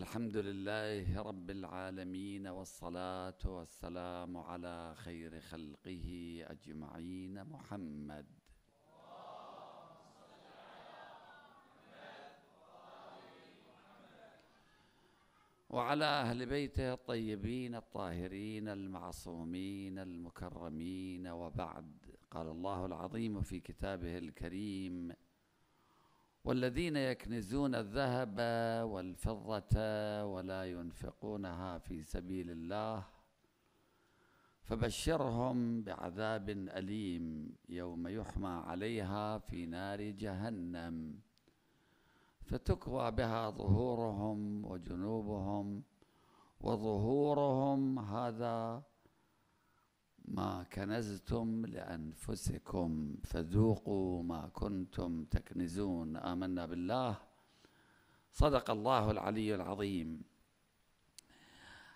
الحمد لله رب العالمين والصلاة والسلام على خير خلقه أجمعين محمد وعلى أهل بيته الطيبين الطاهرين المعصومين المكرمين وبعد قال الله العظيم في كتابه الكريم والذين يكنزون الذهب والفضة ولا ينفقونها في سبيل الله فبشرهم بعذاب أليم يوم يحمى عليها في نار جهنم فتكوى بها ظهورهم وجنوبهم وظهورهم هذا ما كنزتم لأنفسكم فذوقوا ما كنتم تكنزون آمنا بالله صدق الله العلي العظيم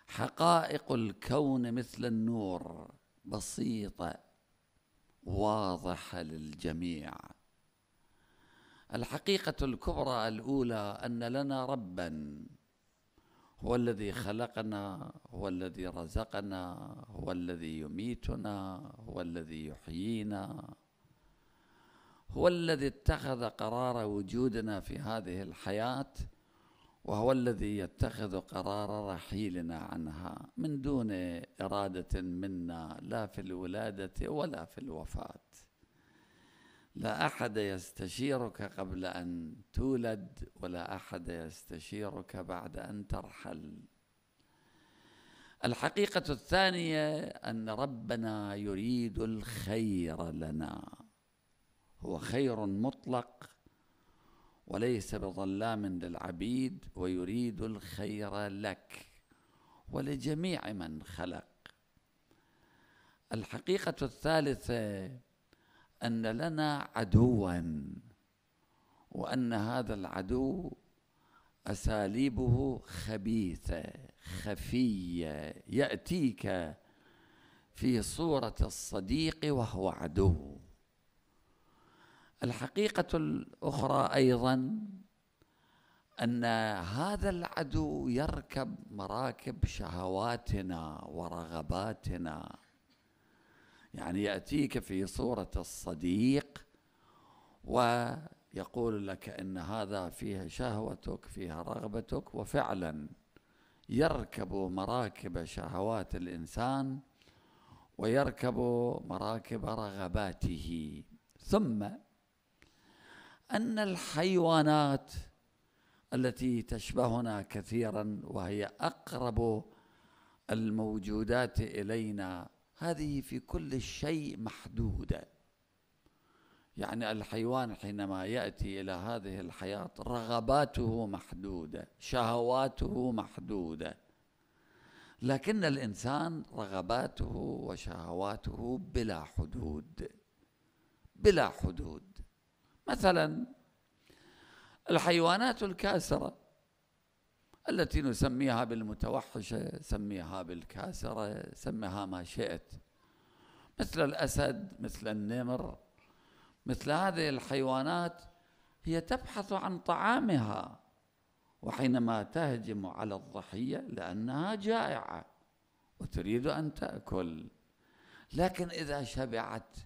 حقائق الكون مثل النور بسيطة واضحة للجميع الحقيقة الكبرى الأولى أن لنا ربًا هو الذي خلقنا هو الذي رزقنا هو الذي يميتنا هو الذي يحيينا هو الذي اتخذ قرار وجودنا في هذه الحياه وهو الذي يتخذ قرار رحيلنا عنها من دون اراده منا لا في الولاده ولا في الوفاه لا احد يستشيرك قبل ان تولد ولا احد يستشيرك بعد ان ترحل الحقيقه الثانيه ان ربنا يريد الخير لنا هو خير مطلق وليس بظلام للعبيد ويريد الخير لك ولجميع من خلق الحقيقه الثالثه ان لنا عدوا وان هذا العدو اساليبه خبيثه خفيه ياتيك في صوره الصديق وهو عدو الحقيقه الاخرى ايضا ان هذا العدو يركب مراكب شهواتنا ورغباتنا يعني ياتيك في صوره الصديق ويقول لك ان هذا فيها شهوتك فيها رغبتك وفعلا يركب مراكب شهوات الانسان ويركب مراكب رغباته ثم ان الحيوانات التي تشبهنا كثيرا وهي اقرب الموجودات الينا هذه في كل شيء محدودة يعني الحيوان حينما يأتي إلى هذه الحياة رغباته محدودة شهواته محدودة لكن الإنسان رغباته وشهواته بلا حدود بلا حدود مثلا الحيوانات الكاسرة التي نسميها بالمتوحشة سميها بالكاسرة سميها ما شئت مثل الأسد مثل النمر مثل هذه الحيوانات هي تبحث عن طعامها وحينما تهجم على الضحية لأنها جائعة وتريد أن تأكل لكن إذا شبعت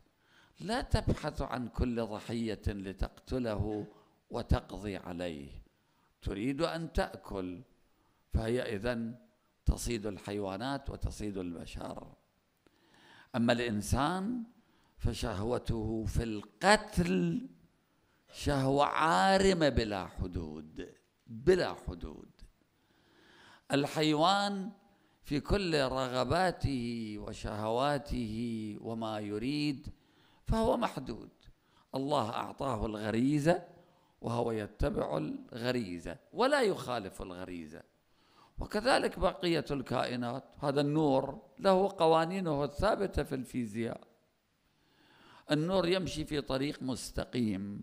لا تبحث عن كل ضحية لتقتله وتقضي عليه تريد أن تأكل فهي إذا تصيد الحيوانات وتصيد البشر أما الإنسان فشهوته في القتل شهوة عارمة بلا حدود بلا حدود الحيوان في كل رغباته وشهواته وما يريد فهو محدود الله أعطاه الغريزة وهو يتبع الغريزة ولا يخالف الغريزة وكذلك بقية الكائنات هذا النور له قوانينه الثابتة في الفيزياء النور يمشي في طريق مستقيم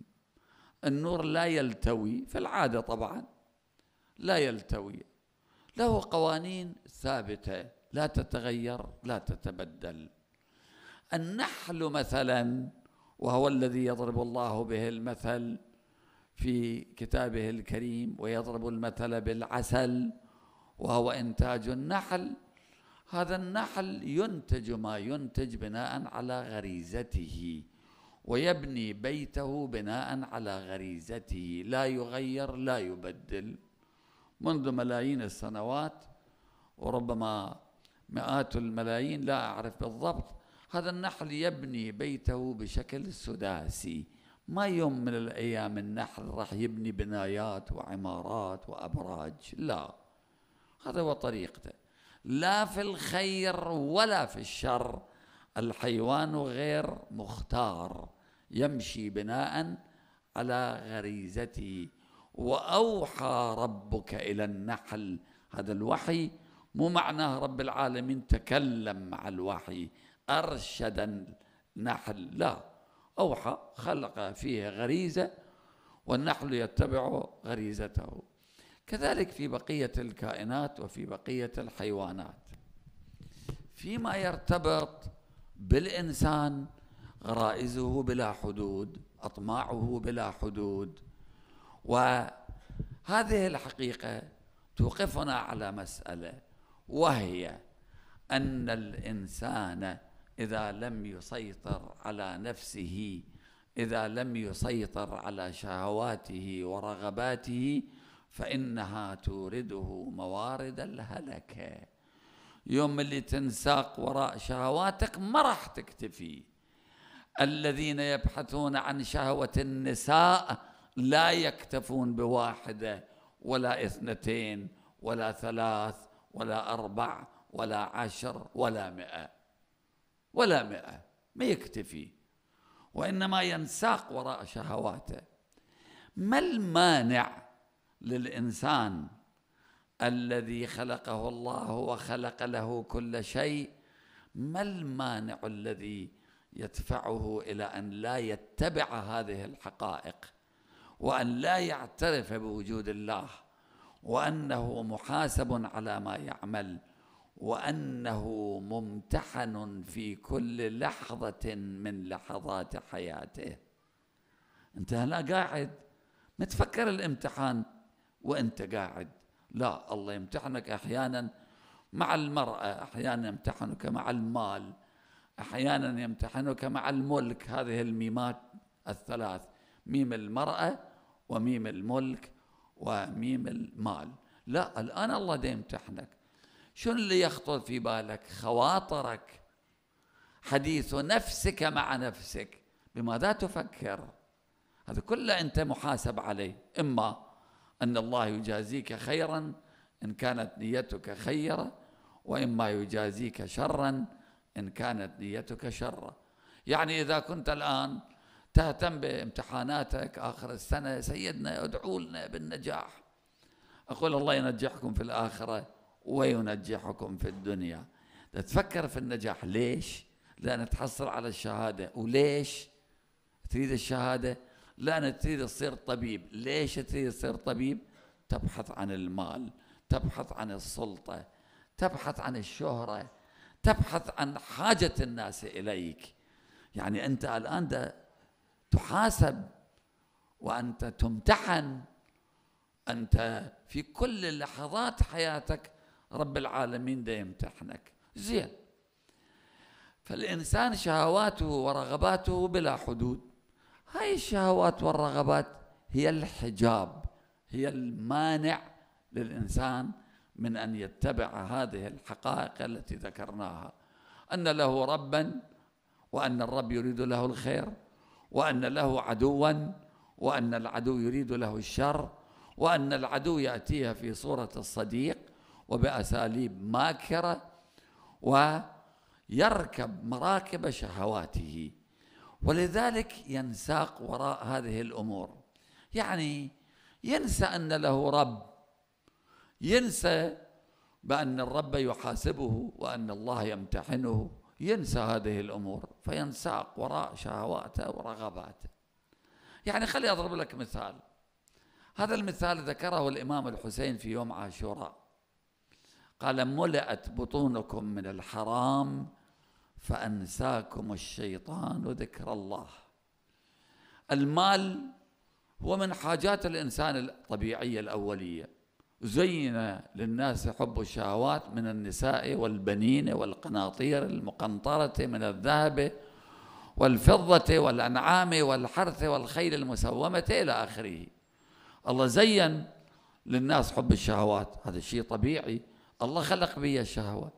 النور لا يلتوي في العادة طبعا لا يلتوي له قوانين ثابتة لا تتغير لا تتبدل النحل مثلا وهو الذي يضرب الله به المثل في كتابه الكريم ويضرب المثل بالعسل وهو إنتاج النحل هذا النحل ينتج ما ينتج بناء على غريزته ويبني بيته بناء على غريزته لا يغير لا يبدل منذ ملايين السنوات وربما مئات الملايين لا أعرف بالضبط هذا النحل يبني بيته بشكل سداسي ما يوم من الأيام النحل راح يبني بنايات وعمارات وأبراج لا هذا هو طريقته لا في الخير ولا في الشر الحيوان غير مختار يمشي بناء على غريزته واوحى ربك الى النحل هذا الوحي مو معناه رب العالمين تكلم مع الوحي ارشد النحل لا اوحى خلق فيه غريزه والنحل يتبع غريزته كذلك في بقية الكائنات وفي بقية الحيوانات فيما يرتبط بالإنسان غرائزه بلا حدود أطماعه بلا حدود وهذه الحقيقة توقفنا على مسألة وهي أن الإنسان إذا لم يسيطر على نفسه إذا لم يسيطر على شهواته ورغباته فإنها تورده موارد الهلكة يوم اللي تنساق وراء شهواتك ما راح تكتفي الذين يبحثون عن شهوة النساء لا يكتفون بواحدة ولا اثنتين ولا ثلاث ولا أربع ولا عشر ولا مئة ولا مئة ما يكتفي وإنما ينساق وراء شهواته ما المانع للإنسان الذي خلقه الله وخلق له كل شيء ما المانع الذي يدفعه إلى أن لا يتبع هذه الحقائق وأن لا يعترف بوجود الله وأنه محاسب على ما يعمل وأنه ممتحن في كل لحظة من لحظات حياته أنت هنا قاعد متفكر الامتحان وانت قاعد لا الله يمتحنك احيانا مع المراه احيانا يمتحنك مع المال احيانا يمتحنك مع الملك هذه الميمات الثلاث ميم المراه وميم الملك وميم المال لا الان الله يمتحنك شنو اللي يخطر في بالك خواطرك حديث نفسك مع نفسك بماذا تفكر هذا كله انت محاسب عليه اما أن الله يجازيك خيرا إن كانت نيتك خيرة وإما يجازيك شرا إن كانت نيتك شرا يعني إذا كنت الآن تهتم بامتحاناتك آخر السنة سيدنا ادعوا لنا بالنجاح أقول الله ينجحكم في الآخرة وينجحكم في الدنيا تفكر في النجاح ليش؟ لأن تحصل على الشهادة وليش؟ تريد الشهادة لا أنا تريد تصير طبيب ليش تريد تصير طبيب تبحث عن المال تبحث عن السلطة تبحث عن الشهرة تبحث عن حاجة الناس إليك يعني أنت الآن ده تحاسب وأنت تمتحن أنت في كل لحظات حياتك رب العالمين ده يمتحنك زين فالإنسان شهواته ورغباته بلا حدود هاي الشهوات والرغبات هي الحجاب هي المانع للإنسان من أن يتبع هذه الحقائق التي ذكرناها أن له ربا وأن الرب يريد له الخير وأن له عدوا وأن العدو يريد له الشر وأن العدو يأتيها في صورة الصديق وبأساليب ماكرة ويركب مراكب شهواته ولذلك ينساق وراء هذه الامور يعني ينسى ان له رب ينسى بان الرب يحاسبه وان الله يمتحنه ينسى هذه الامور فينساق وراء شهواته ورغباته يعني خلي اضرب لك مثال هذا المثال ذكره الامام الحسين في يوم عاشوراء قال ملأت بطونكم من الحرام فأنساكم الشيطان ذكر الله المال هو من حاجات الإنسان الطبيعية الأولية زين للناس حب الشهوات من النساء والبنين والقناطير المقنطرة من الذهب والفضة والأنعام والحرث والخيل المسومة إلى آخره الله زين للناس حب الشهوات هذا شيء طبيعي الله خلق بي الشهوات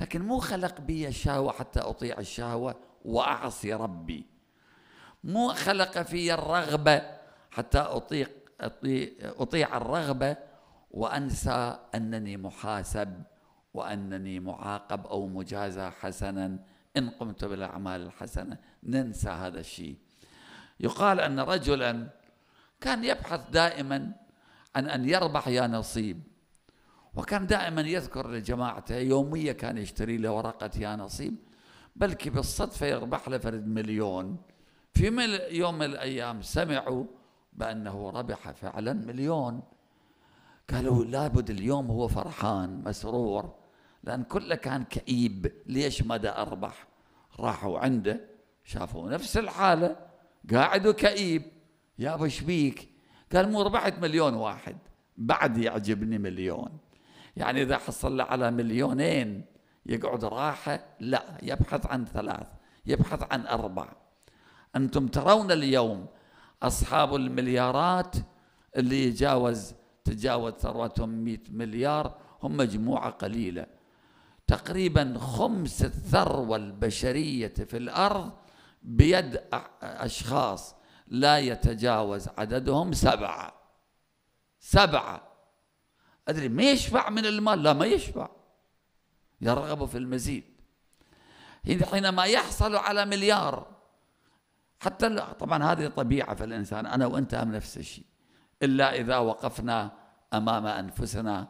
لكن مو خلق بي الشهوة حتى أطيع الشهوة وأعصي ربي مو خلق في الرغبة حتى أطيق أطيع, أطيع الرغبة وأنسى أنني محاسب وأنني معاقب أو مجازى حسنا إن قمت بالأعمال الحسنة ننسى هذا الشيء يقال أن رجلا كان يبحث دائما عن أن يربح يا نصيب وكان دائما يذكر لجماعته يوميا كان يشتري له ورقة يا نصيب بلكي بالصدفة يربح له فرد مليون في يوم من الأيام سمعوا بأنه ربح فعلا مليون قالوا لابد اليوم هو فرحان مسرور لأن كله كان كئيب ليش مدى أربح راحوا عنده شافوا نفس الحالة قاعد وكئيب يا بشبيك قال مو ربحت مليون واحد بعد يعجبني مليون يعني إذا حصل على مليونين يقعد راحة لا يبحث عن ثلاث يبحث عن أربع أنتم ترون اليوم أصحاب المليارات اللي يجاوز تجاوز ثروتهم 100 مليار هم مجموعة قليلة تقريبا خمس الثروة البشرية في الأرض بيد أشخاص لا يتجاوز عددهم سبعة سبعة أدري ما يشبع من المال لا ما يشبع يرغب في المزيد حينما يحصل على مليار حتى طبعا هذه طبيعة في الإنسان أنا وأنت هم نفس الشيء إلا إذا وقفنا أمام أنفسنا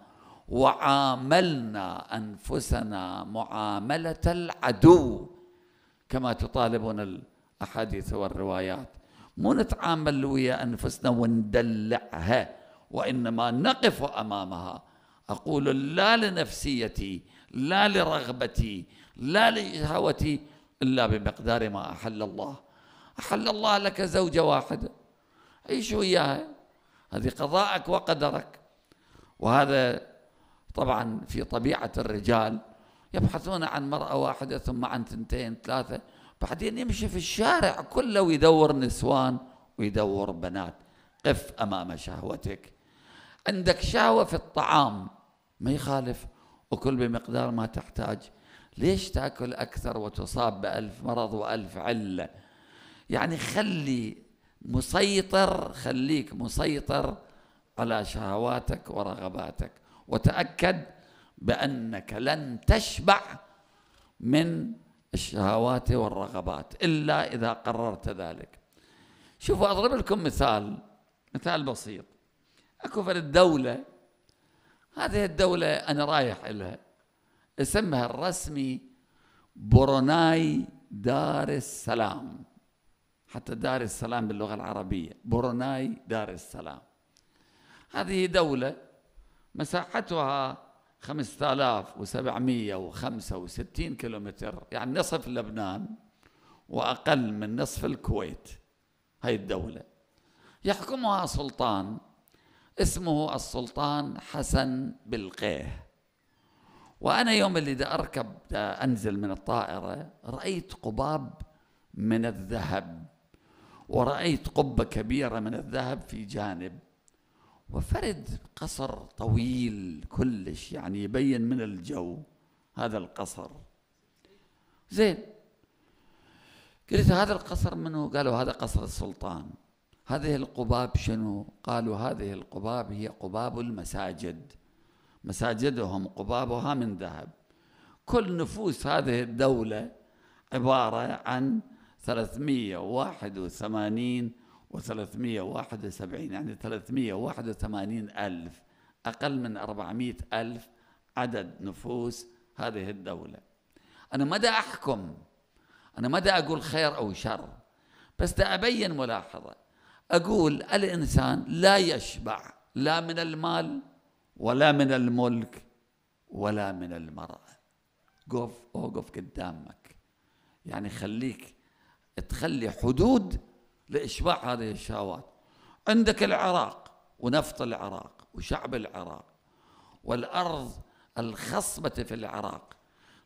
وعاملنا أنفسنا معاملة العدو كما تطالبنا الأحاديث والروايات مو نتعامل ويا أنفسنا وندلعها وإنما نقف أمامها أقول لا لنفسيتي لا لرغبتي لا لشهوتي إلا بمقدار ما أحل الله أحل الله لك زوجة واحدة عيش وياها هذه قضاءك وقدرك وهذا طبعا في طبيعة الرجال يبحثون عن مرأة واحدة ثم عن ثنتين ثلاثة بعدين يمشي في الشارع كله ويدور نسوان ويدور بنات قف أمام شهوتك عندك شهوة في الطعام ما يخالف وكل بمقدار ما تحتاج ليش تاكل اكثر وتصاب بألف مرض وألف علة يعني خلي مسيطر خليك مسيطر على شهواتك ورغباتك وتأكد بأنك لن تشبع من الشهوات والرغبات إلا إذا قررت ذلك شوفوا أضرب لكم مثال مثال بسيط اكو فد الدولة هذه الدولة انا رايح لها اسمها الرسمي بروناي دار السلام حتى دار السلام باللغة العربية بروناي دار السلام هذه دولة مساحتها 5765 كيلومتر يعني نصف لبنان وأقل من نصف الكويت هاي الدولة يحكمها سلطان اسمه السلطان حسن بلقيه وأنا يوم اللي دا أركب دا أنزل من الطائرة رأيت قباب من الذهب ورأيت قبة كبيرة من الذهب في جانب وفرد قصر طويل كلش يعني يبين من الجو هذا القصر زين قلت هذا القصر منه قالوا هذا قصر السلطان هذه القباب شنو قالوا هذه القباب هي قباب المساجد مساجدهم قبابها من ذهب كل نفوس هذه الدولة عبارة عن 381 و 371 يعني 381 ألف أقل من 400 ألف عدد نفوس هذه الدولة أنا مدى أحكم أنا مدى أقول خير أو شر بس أبين ملاحظة أقول الإنسان لا يشبع لا من المال ولا من الملك ولا من المرأة قف أوقف قدامك يعني خليك تخلي حدود لإشباع هذه الشهوات عندك العراق ونفط العراق وشعب العراق والأرض الخصبة في العراق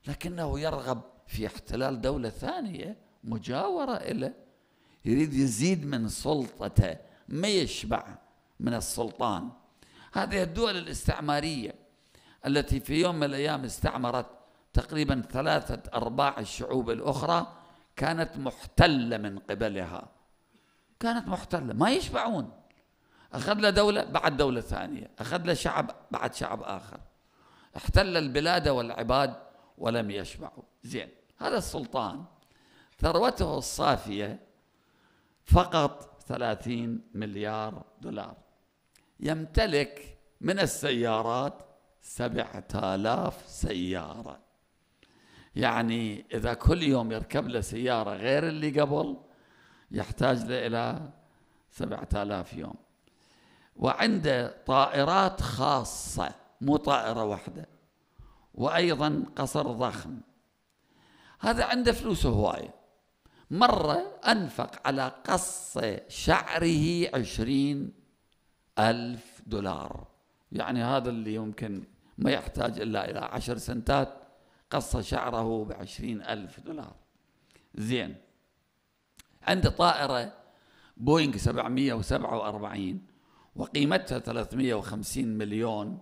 لكنه يرغب في احتلال دولة ثانية مجاورة إليه يريد يزيد من سلطته ما يشبع من السلطان هذه الدول الاستعمارية التي في يوم من الأيام استعمرت تقريبا ثلاثة أرباع الشعوب الأخرى كانت محتلة من قبلها كانت محتلة ما يشبعون أخذ له دولة بعد دولة ثانية أخذ له شعب بعد شعب آخر احتل البلاد والعباد ولم يشبعوا زين هذا السلطان ثروته الصافية فقط 30 مليار دولار يمتلك من السيارات 7000 سيارة يعني إذا كل يوم يركب له سيارة غير اللي قبل يحتاج له إلى 7000 يوم وعنده طائرات خاصة مو طائرة واحدة وأيضا قصر ضخم هذا عنده فلوس هواية مرة أنفق على قص شعره عشرين ألف دولار يعني هذا اللي يمكن ما يحتاج إلا إلى عشر سنتات قص شعره بعشرين ألف دولار زين عند طائرة بوينغ 747 وقيمتها 350 مليون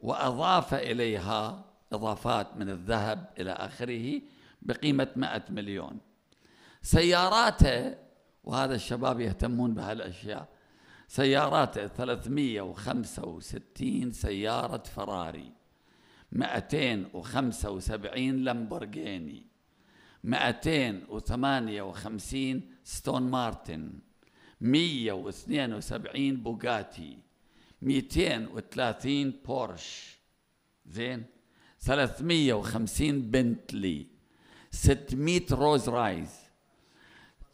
وأضاف إليها إضافات من الذهب إلى آخره بقيمة 100 مليون سياراته وهذا الشباب يهتمون بهالأشياء سياراته 365 سيارة فراري 275 لامبورغيني 258 ستون مارتن 172 بوغاتي 230 بورش زين 350 بنتلي 600 روز رايز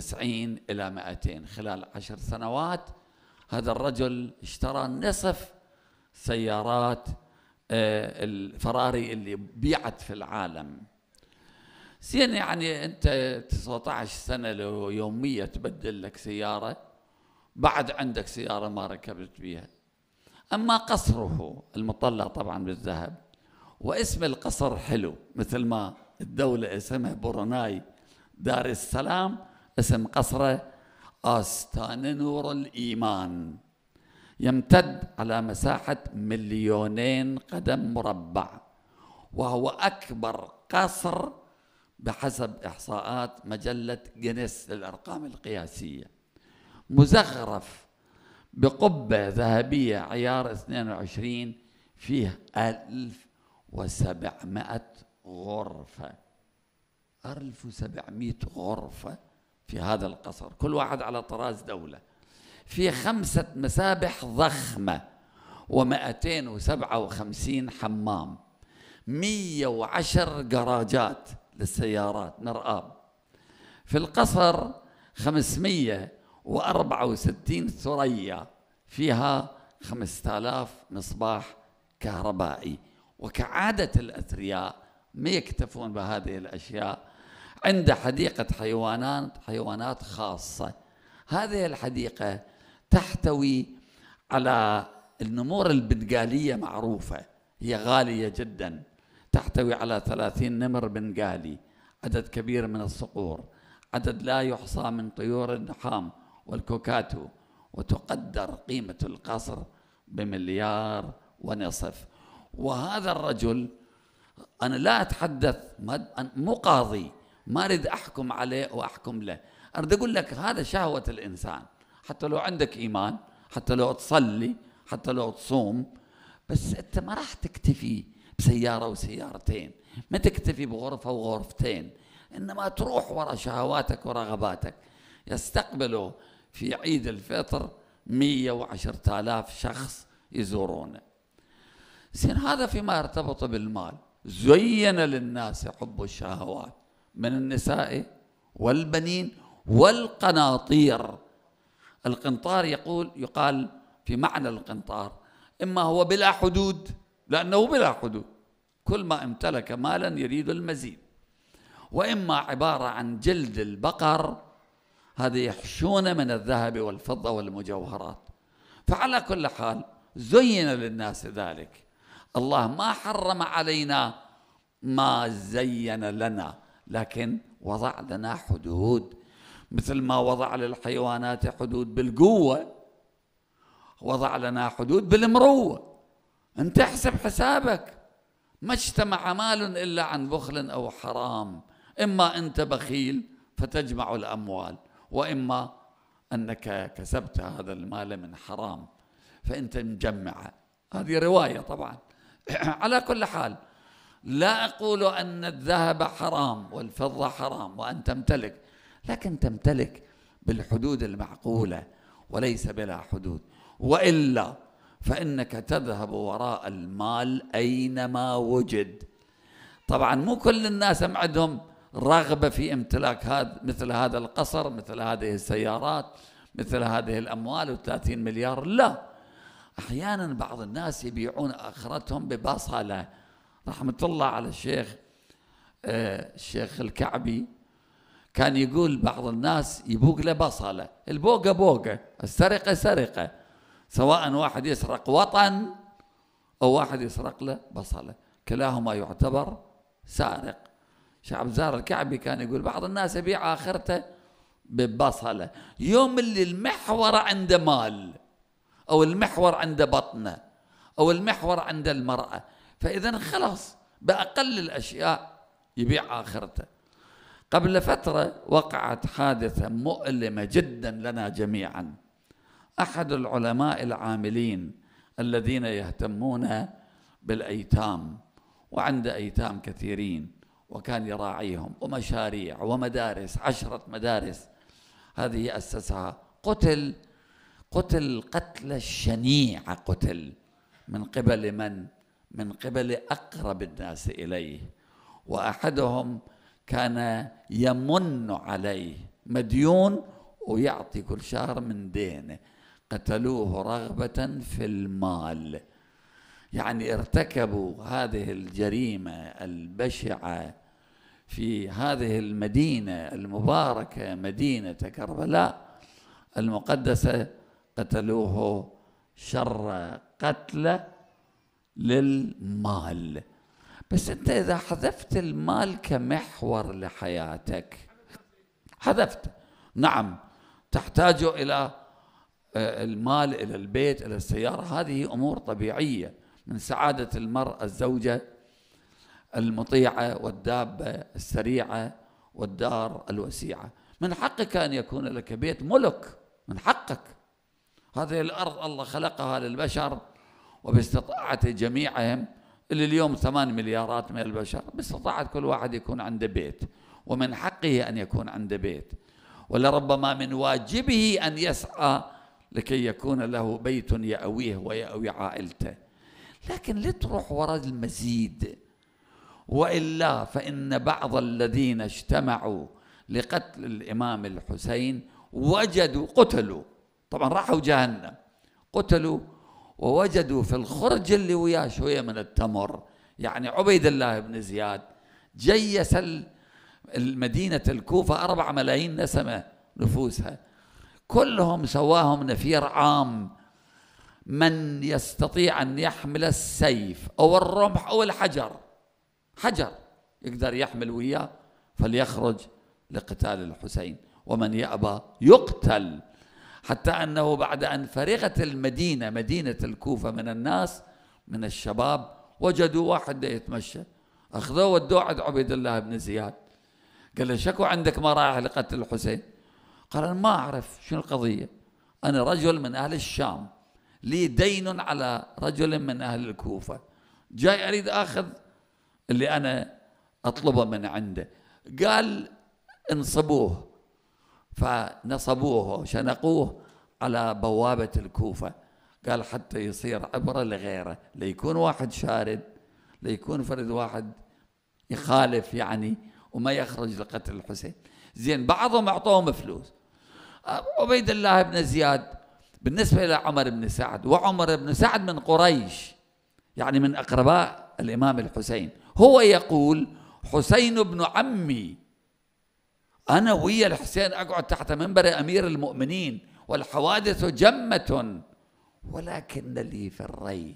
90 إلى 200 خلال عشر سنوات هذا الرجل اشترى نصف سيارات آه، الفراري اللي بيعت في العالم زين يعني انت 19 سنه لو يوميه تبدل لك سياره بعد عندك سياره ما ركبت بيها اما قصره المطلع طبعا بالذهب واسم القصر حلو مثل ما الدوله اسمها بروناي دار السلام اسم قصره آستان نور الإيمان يمتد على مساحة مليونين قدم مربع وهو أكبر قصر بحسب إحصاءات مجلة جنس للأرقام القياسية مزخرف بقبة ذهبية عيار 22 فيه 1700 غرفة 1700 غرفة في هذا القصر كل واحد على طراز دولة في خمسة مسابح ضخمة و257 حمام 110 جراجات للسيارات نرآب في القصر 564 ثريا فيها 5000 مصباح كهربائي وكعادة الأثرياء ما يكتفون بهذه الأشياء عنده حديقة حيوانات حيوانات خاصة هذه الحديقة تحتوي على النمور البنغالية معروفة هي غالية جدا تحتوي على ثلاثين نمر بنغالي عدد كبير من الصقور عدد لا يحصى من طيور النحام والكوكاتو وتقدر قيمة القصر بمليار ونصف وهذا الرجل أنا لا أتحدث مو قاضي ما أريد أحكم عليه وأحكم له أريد أقول لك هذا شهوة الإنسان حتى لو عندك إيمان حتى لو تصلي حتى لو تصوم بس أنت ما راح تكتفي بسيارة وسيارتين ما تكتفي بغرفة وغرفتين إنما تروح وراء شهواتك ورغباتك يستقبله في عيد الفطر وعشرة آلاف شخص يزورونه زين هذا فيما يرتبط بالمال زين للناس حب الشهوات من النساء والبنين والقناطير القنطار يقول يقال في معنى القنطار إما هو بلا حدود لأنه بلا حدود كل ما امتلك مالا يريد المزيد وإما عبارة عن جلد البقر هذا يحشون من الذهب والفضة والمجوهرات فعلى كل حال زين للناس ذلك الله ما حرم علينا ما زين لنا لكن وضع لنا حدود مثل ما وضع للحيوانات حدود بالقوة وضع لنا حدود بالمروة انت احسب حسابك ما اجتمع مال إلا عن بخل أو حرام إما أنت بخيل فتجمع الأموال وإما أنك كسبت هذا المال من حرام فأنت مجمعه هذه رواية طبعا على كل حال لا أقول أن الذهب حرام والفضة حرام وأن تمتلك لكن تمتلك بالحدود المعقولة وليس بلا حدود وإلا فإنك تذهب وراء المال أينما وجد طبعا مو كل الناس عندهم رغبة في امتلاك هذا مثل هذا القصر مثل هذه السيارات مثل هذه الأموال و30 مليار لا أحيانا بعض الناس يبيعون آخرتهم ببصلة رحمة الله على الشيخ آه، الشيخ الكعبي كان يقول بعض الناس يبوق له بصلة البوقة بوقة السرقة سرقة سواء واحد يسرق وطن أو واحد يسرق له بصلة كلاهما يعتبر سارق شعب زار الكعبي كان يقول بعض الناس يبيع آخرته ببصلة يوم اللي المحور عنده مال أو المحور عنده بطنه أو المحور عند المرأة فإذا خلاص بأقل الأشياء يبيع آخرته قبل فترة وقعت حادثة مؤلمة جدا لنا جميعا أحد العلماء العاملين الذين يهتمون بالأيتام وعنده أيتام كثيرين وكان يراعيهم ومشاريع ومدارس عشرة مدارس هذه أسسها قتل قتل قتل الشنيعة قتل من قبل من من قبل اقرب الناس اليه واحدهم كان يمن عليه مديون ويعطي كل شهر من دينه قتلوه رغبه في المال يعني ارتكبوا هذه الجريمه البشعه في هذه المدينه المباركه مدينه كربلاء المقدسه قتلوه شر قتله للمال بس انت اذا حذفت المال كمحور لحياتك حذفت نعم تحتاج الى آه، المال الى البيت الى السياره هذه امور طبيعيه من سعاده المراه الزوجه المطيعه والدابه السريعه والدار الوسيعه من حقك ان يكون لك بيت ملك من حقك هذه الارض الله خلقها للبشر وباستطاعة جميعهم اللي اليوم ثمان مليارات من البشر باستطاعة كل واحد يكون عنده بيت ومن حقه أن يكون عنده بيت ولربما من واجبه أن يسعى لكي يكون له بيت يأويه ويأوي عائلته لكن لتروح وراء المزيد وإلا فإن بعض الذين اجتمعوا لقتل الإمام الحسين وجدوا قتلوا طبعا راحوا جهنم قتلوا ووجدوا في الخرج اللي وياه شوية من التمر يعني عبيد الله بن زياد جيس المدينة الكوفة أربع ملايين نسمة نفوسها كلهم سواهم نفير عام من يستطيع أن يحمل السيف أو الرمح أو الحجر حجر يقدر يحمل وياه فليخرج لقتال الحسين ومن يأبى يقتل حتى أنه بعد أن فرغت المدينة مدينة الكوفة من الناس من الشباب وجدوا واحد يتمشى أخذوه ودوه عند عبيد الله بن زياد قال له شكو عندك ما رايح لقتل الحسين قال أنا ما أعرف شنو القضية أنا رجل من أهل الشام لي دين على رجل من أهل الكوفة جاي أريد أخذ اللي أنا أطلبه من عنده قال انصبوه فنصبوه شنقوه على بوابة الكوفة قال حتى يصير عبرة لغيره ليكون واحد شارد ليكون فرد واحد يخالف يعني وما يخرج لقتل الحسين زين بعضهم أعطوهم فلوس عبيد الله بن زياد بالنسبة إلى عمر بن سعد وعمر بن سعد من قريش يعني من أقرباء الإمام الحسين هو يقول حسين بن عمي أنا ويا الحسين أقعد تحت منبر أمير المؤمنين والحوادث جمة ولكن لي في الري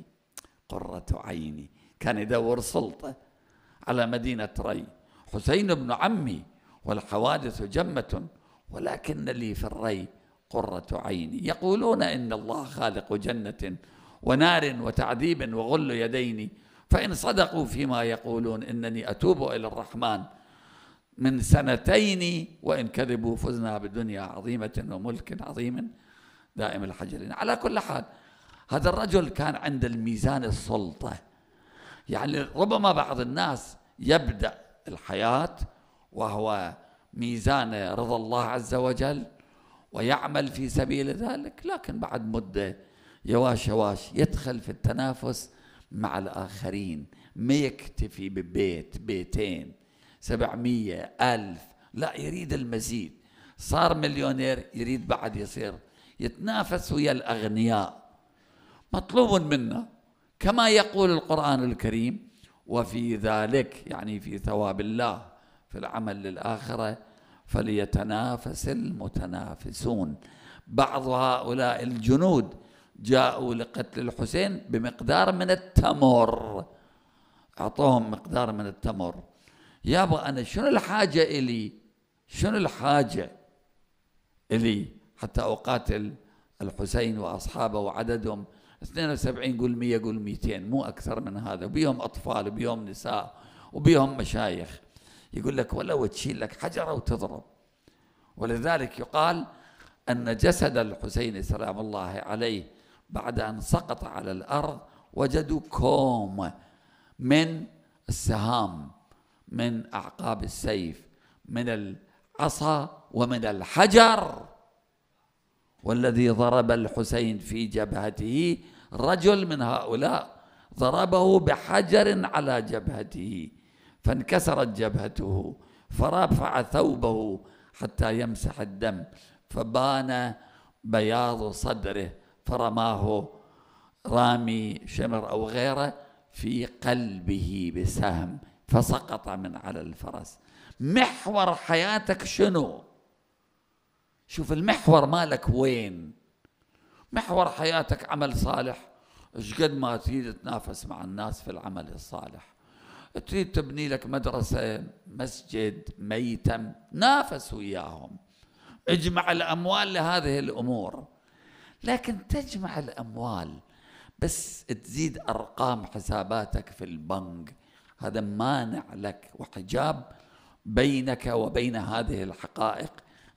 قرة عيني كان يدور سلطة على مدينة ري حسين بن عمي والحوادث جمة ولكن لي في الري قرة عيني يقولون إن الله خالق جنة ونار وتعذيب وغل يدين فإن صدقوا فيما يقولون إنني أتوب إلى الرحمن من سنتين وإن كذبوا فزنا بدنيا عظيمة وملك عظيم دائم الحجرين على كل حال هذا الرجل كان عند الميزان السلطة يعني ربما بعض الناس يبدأ الحياة وهو ميزان رضا الله عز وجل ويعمل في سبيل ذلك لكن بعد مدة يواش يواش يدخل في التنافس مع الآخرين ما يكتفي ببيت بيتين 700 ألف لا يريد المزيد صار مليونير يريد بعد يصير يتنافس ويا الأغنياء مطلوب منا كما يقول القرآن الكريم وفي ذلك يعني في ثواب الله في العمل للآخرة فليتنافس المتنافسون بعض هؤلاء الجنود جاءوا لقتل الحسين بمقدار من التمر أعطوهم مقدار من التمر يابا أنا شنو الحاجة إلي شنو الحاجة إلي حتى أقاتل الحسين وأصحابه وعددهم 72 قول 100 قول 200 مو أكثر من هذا بيهم أطفال وبيهم نساء وبيهم مشايخ يقول لك ولو تشيل لك حجرة وتضرب ولذلك يقال أن جسد الحسين سلام الله عليه بعد أن سقط على الأرض وجدوا كوم من السهام من اعقاب السيف من العصا ومن الحجر والذي ضرب الحسين في جبهته رجل من هؤلاء ضربه بحجر على جبهته فانكسرت جبهته فرفع ثوبه حتى يمسح الدم فبان بياض صدره فرماه رامي شمر او غيره في قلبه بسهم فسقط من على الفرس محور حياتك شنو شوف المحور مالك وين محور حياتك عمل صالح ايش قد ما تريد تنافس مع الناس في العمل الصالح تريد تبني لك مدرسة مسجد ميتم نافس وياهم اجمع الأموال لهذه الأمور لكن تجمع الأموال بس تزيد أرقام حساباتك في البنك هذا مانع لك وحجاب بينك وبين هذه الحقائق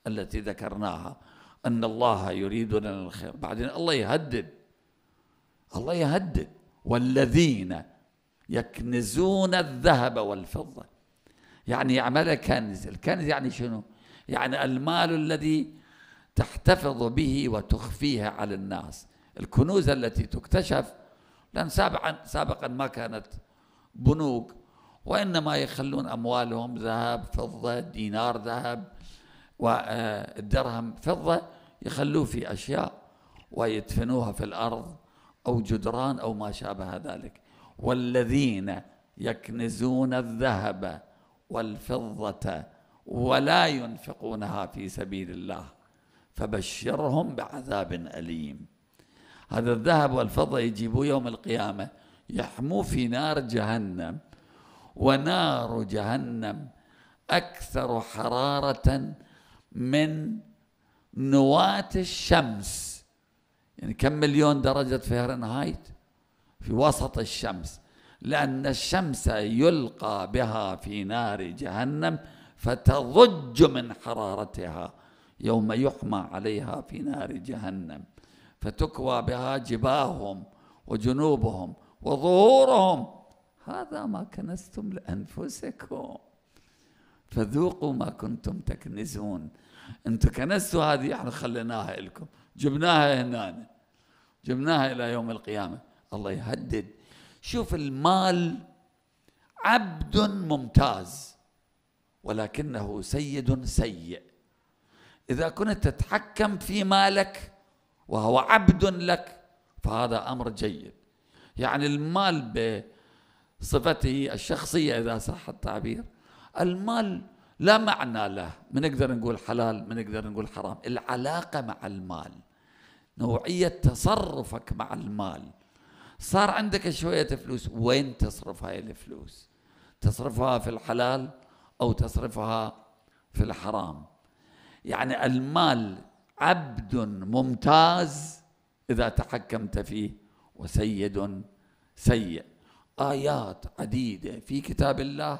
التي ذكرناها أن الله يريد لنا الخير بعدين الله يهدد الله يهدد والذين يكنزون الذهب والفضة يعني يعمل كنز الكنز يعني شنو يعني المال الذي تحتفظ به وتخفيها على الناس الكنوز التي تكتشف لأن سابقا, سابقا ما كانت بنوك وإنما يخلون أموالهم ذهب فضة دينار ذهب والدرهم آه، فضة يخلوه في أشياء ويدفنوها في الأرض أو جدران أو ما شابه ذلك والذين يكنزون الذهب والفضة ولا ينفقونها في سبيل الله فبشرهم بعذاب أليم هذا الذهب والفضة يجيبوه يوم القيامة يحموه في نار جهنم ونار جهنم أكثر حرارة من نواة الشمس يعني كم مليون درجة فهرنهايت في وسط الشمس لأن الشمس يلقى بها في نار جهنم فتضج من حرارتها يوم يحمى عليها في نار جهنم فتكوى بها جباههم وجنوبهم وظهورهم هذا ما كنستم لأنفسكم فذوقوا ما كنتم تكنزون انتم كنزتوا هذه احنا خليناها لكم جبناها هنا جبناها إلى يوم القيامة الله يهدد شوف المال عبد ممتاز ولكنه سيد سيء إذا كنت تتحكم في مالك وهو عبد لك فهذا أمر جيد يعني المال بصفته الشخصية إذا صح التعبير المال لا معنى له نقدر نقول حلال نقدر نقول حرام العلاقة مع المال نوعية تصرفك مع المال صار عندك شوية فلوس وين تصرف هاي الفلوس تصرفها في الحلال أو تصرفها في الحرام يعني المال عبد ممتاز إذا تحكمت فيه وسيد سيء آيات عديدة في كتاب الله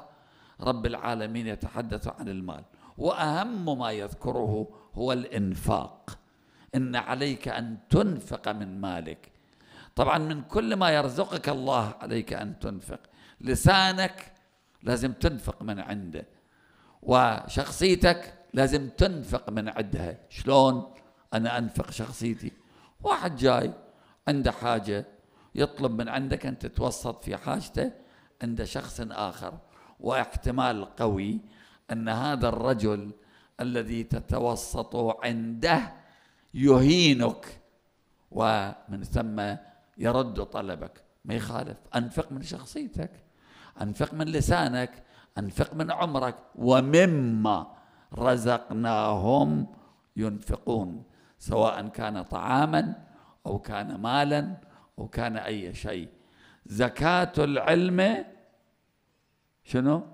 رب العالمين يتحدث عن المال وأهم ما يذكره هو الإنفاق إن عليك أن تنفق من مالك طبعا من كل ما يرزقك الله عليك أن تنفق لسانك لازم تنفق من عنده وشخصيتك لازم تنفق من عندها شلون أنا أنفق شخصيتي واحد جاي عنده حاجة يطلب من عندك أن تتوسط في حاجته عند شخص آخر واحتمال قوي أن هذا الرجل الذي تتوسط عنده يهينك ومن ثم يرد طلبك ما يخالف أنفق من شخصيتك أنفق من لسانك أنفق من عمرك ومما رزقناهم ينفقون سواء كان طعاما أو كان مالا أو كان أي شيء زكاة العلم شنو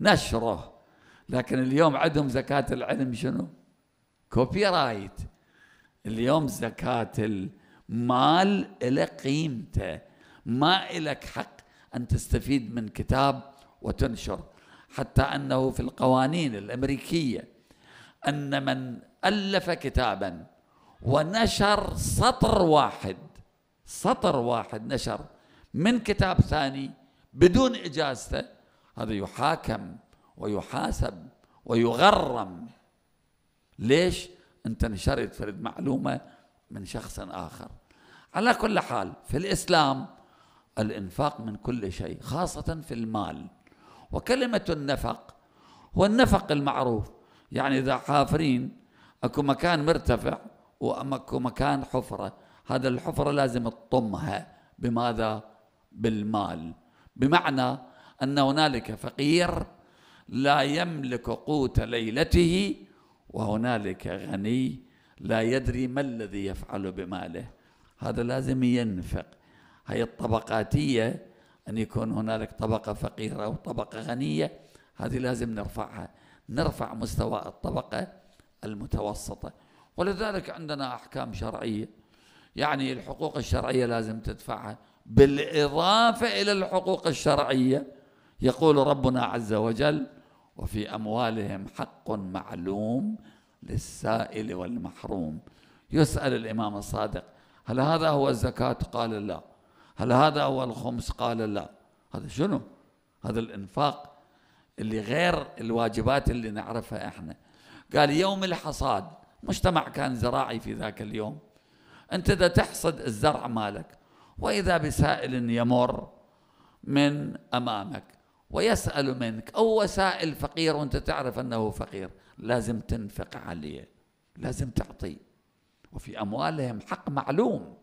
نشره لكن اليوم عندهم زكاة العلم شنو كوبي رايت اليوم زكاة المال إلى قيمته ما إلك حق أن تستفيد من كتاب وتنشر حتى أنه في القوانين الأمريكية أن من ألف كتاباً ونشر سطر واحد سطر واحد نشر من كتاب ثاني بدون اجازته هذا يحاكم ويحاسب ويغرم ليش انت نشرت فرد معلومه من شخص اخر على كل حال في الاسلام الانفاق من كل شيء خاصه في المال وكلمه النفق هو النفق المعروف يعني اذا حافرين اكو مكان مرتفع وأماكو مكان حفرة هذا الحفرة لازم تطمها بماذا؟ بالمال بمعنى أن هنالك فقير لا يملك قوت ليلته وهنالك غني لا يدري ما الذي يفعل بماله هذا لازم ينفق هي الطبقاتية أن يكون هنالك طبقة فقيرة وطبقة غنية هذه لازم نرفعها نرفع مستوى الطبقة المتوسطة ولذلك عندنا أحكام شرعية يعني الحقوق الشرعية لازم تدفعها بالإضافة إلى الحقوق الشرعية يقول ربنا عز وجل وفي أموالهم حق معلوم للسائل والمحروم يسأل الإمام الصادق هل هذا هو الزكاة قال لا هل هذا هو الخمس قال لا هذا شنو هذا الإنفاق اللي غير الواجبات اللي نعرفها احنا قال يوم الحصاد مجتمع كان زراعي في ذاك اليوم أنت اذا تحصد الزرع مالك وإذا بسائل يمر من أمامك ويسأل منك أو وسائل فقير وأنت تعرف أنه فقير لازم تنفق عليه لازم تعطي وفي أموالهم حق معلوم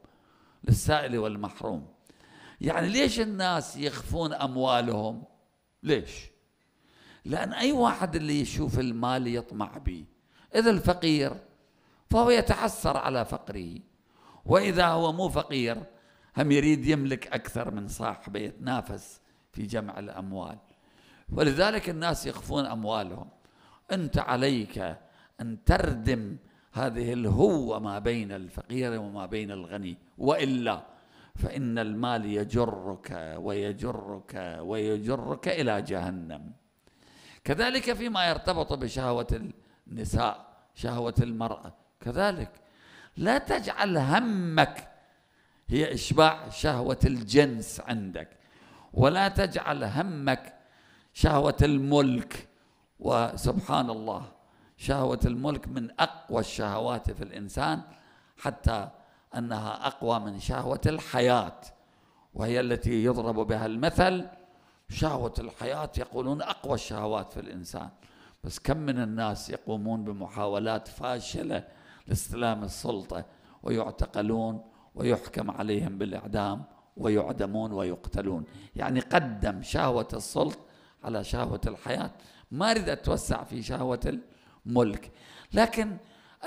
للسائل والمحروم يعني ليش الناس يخفون أموالهم ليش لأن أي واحد اللي يشوف المال يطمع به إذا الفقير فهو يتحسر على فقره وإذا هو مو فقير هم يريد يملك أكثر من صاحبه يتنافس في جمع الأموال ولذلك الناس يخفون أموالهم أنت عليك أن تردم هذه الهوة ما بين الفقير وما بين الغني وإلا فإن المال يجرك ويجرك ويجرك إلى جهنم كذلك فيما يرتبط بشهوة النساء شهوة المرأة كذلك لا تجعل همك هي إشباع شهوة الجنس عندك ولا تجعل همك شهوة الملك وسبحان الله شهوة الملك من أقوى الشهوات في الإنسان حتى أنها أقوى من شهوة الحياة وهي التي يضرب بها المثل شهوة الحياة يقولون أقوى الشهوات في الإنسان بس كم من الناس يقومون بمحاولات فاشلة لاستلام السلطة ويعتقلون ويحكم عليهم بالإعدام ويعدمون ويقتلون يعني قدم شهوة السلط على شهوة الحياة ما أريد أتوسع في شهوة الملك لكن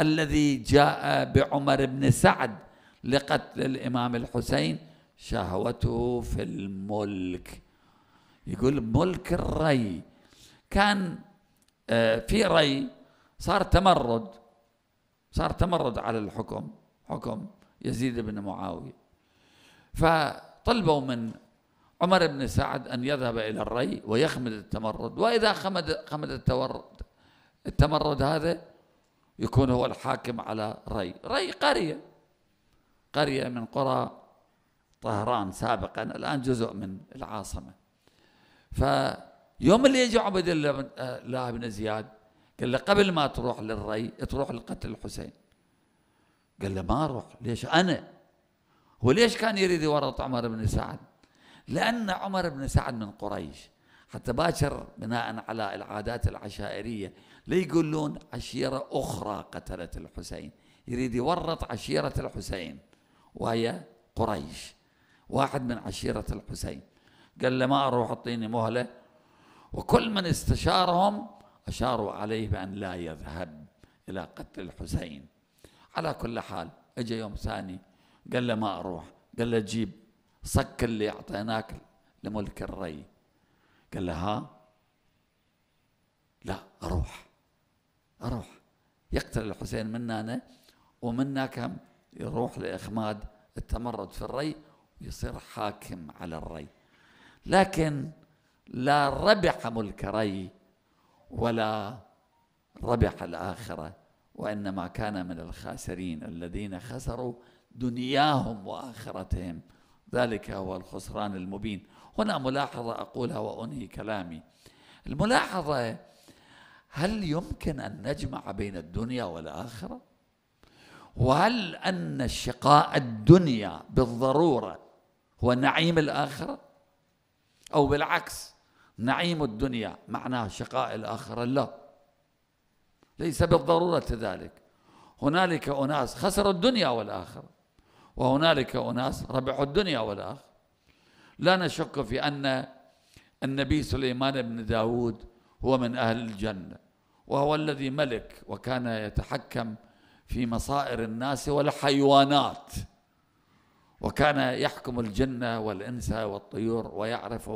الذي جاء بعمر بن سعد لقتل الإمام الحسين شهوته في الملك يقول ملك الري كان آه، في ري صار تمرد صار تمرد على الحكم حكم يزيد بن معاوية فطلبوا من عمر بن سعد أن يذهب إلى الري ويخمد التمرد وإذا خمد, خمد التورد التمرد هذا يكون هو الحاكم على ري ري قرية قرية من قرى طهران سابقا الآن جزء من العاصمة فيوم اللي يجي عبد الله بن آه، زياد قال له قبل ما تروح للري تروح لقتل الحسين قال له ما اروح ليش انا هو ليش كان يريد يورط عمر بن سعد لان عمر بن سعد من قريش حتى باكر بناء على العادات العشائريه لا يقولون عشيره اخرى قتلت الحسين يريد يورط عشيره الحسين وهي قريش واحد من عشيره الحسين قال له ما اروح اعطيني مهله وكل من استشارهم أشاروا عليه بأن لا يذهب إلى قتل الحسين على كل حال إجا يوم ثاني قال له ما أروح قال له جيب صك اللي أعطيناك لملك الري قال له ها لا أروح أروح يقتل الحسين من هنا ومنا كم يروح لإخماد التمرد في الري ويصير حاكم على الري لكن لا ربح ملك ري ولا ربح الآخرة وإنما كان من الخاسرين الذين خسروا دنياهم وآخرتهم ذلك هو الخسران المبين هنا ملاحظة أقولها وأنهي كلامي الملاحظة هل يمكن أن نجمع بين الدنيا والآخرة؟ وهل أن الشقاء الدنيا بالضرورة هو نعيم الآخرة؟ أو بالعكس نعيم الدنيا معناه شقاء الآخرة لا ليس بالضرورة ذلك هنالك أناس خسروا الدنيا والآخرة وهنالك أناس ربحوا الدنيا والآخرة لا نشك في أن النبي سليمان بن داود هو من أهل الجنة وهو الذي ملك وكان يتحكم في مصائر الناس والحيوانات وكان يحكم الجنة والإنس والطيور ويعرف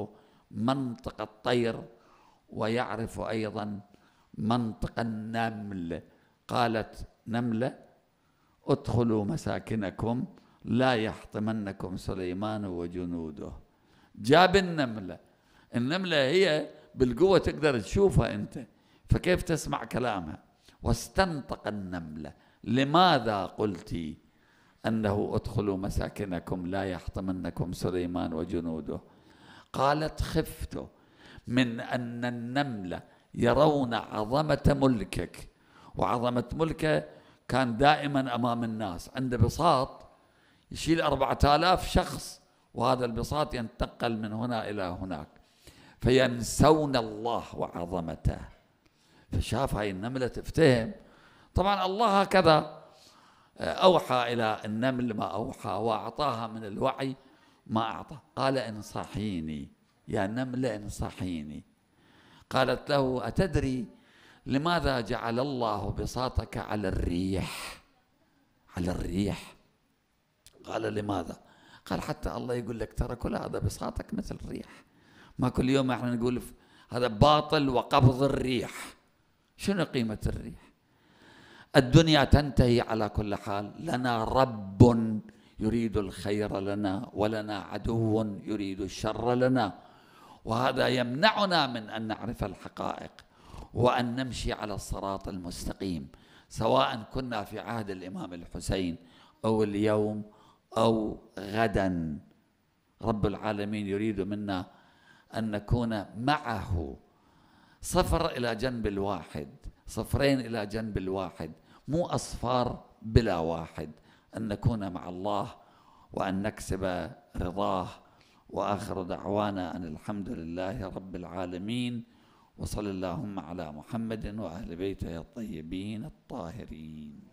منطق الطير ويعرف أيضا منطق النمل قالت نملة ادخلوا مساكنكم لا يحطمنكم سليمان وجنوده جاب النملة النملة هي بالقوة تقدر تشوفها أنت فكيف تسمع كلامها واستنطق النملة لماذا قلت أنه ادخلوا مساكنكم لا يحطمنكم سليمان وجنوده قالت خفت من أن النملة يرون عظمة ملكك وعظمة ملكه كان دائما أمام الناس عنده بساط يشيل أربعة آلاف شخص وهذا البساط ينتقل من هنا إلى هناك فينسون الله وعظمته فشاف هاي النملة تفتهم طبعا الله هكذا آه، أوحى إلى النمل ما أوحى وأعطاها من الوعي ما أعطى قال انصحيني يا نملة انصحيني قالت له أتدري لماذا جعل الله بساطك على الريح على الريح قال لماذا قال حتى الله يقول لك ترى كل هذا بساطك مثل الريح ما كل يوم احنا نقول هذا باطل وقبض الريح شنو قيمة الريح الدنيا تنتهي على كل حال لنا رب يريد الخير لنا ولنا عدو يريد الشر لنا وهذا يمنعنا من ان نعرف الحقائق وان نمشي على الصراط المستقيم سواء كنا في عهد الامام الحسين او اليوم او غدا رب العالمين يريد منا ان نكون معه صفر الى جنب الواحد صفرين الى جنب الواحد مو اصفار بلا واحد أن نكون مع الله وأن نكسب رضاه وآخر دعوانا أن الحمد لله رب العالمين وصل اللهم على محمد وأهل بيته الطيبين الطاهرين